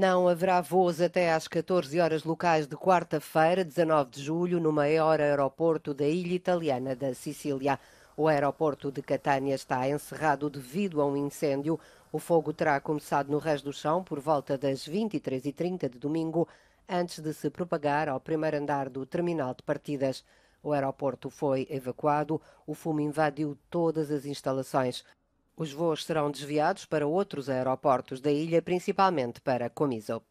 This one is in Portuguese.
Não haverá voos até às 14 horas locais de quarta-feira, 19 de julho, no maior aeroporto da ilha italiana da Sicília. O aeroporto de Catânia está encerrado devido a um incêndio. O fogo terá começado no resto do chão por volta das 23h30 de domingo, antes de se propagar ao primeiro andar do terminal de partidas. O aeroporto foi evacuado, o fumo invadiu todas as instalações. Os voos serão desviados para outros aeroportos da ilha, principalmente para Comiso.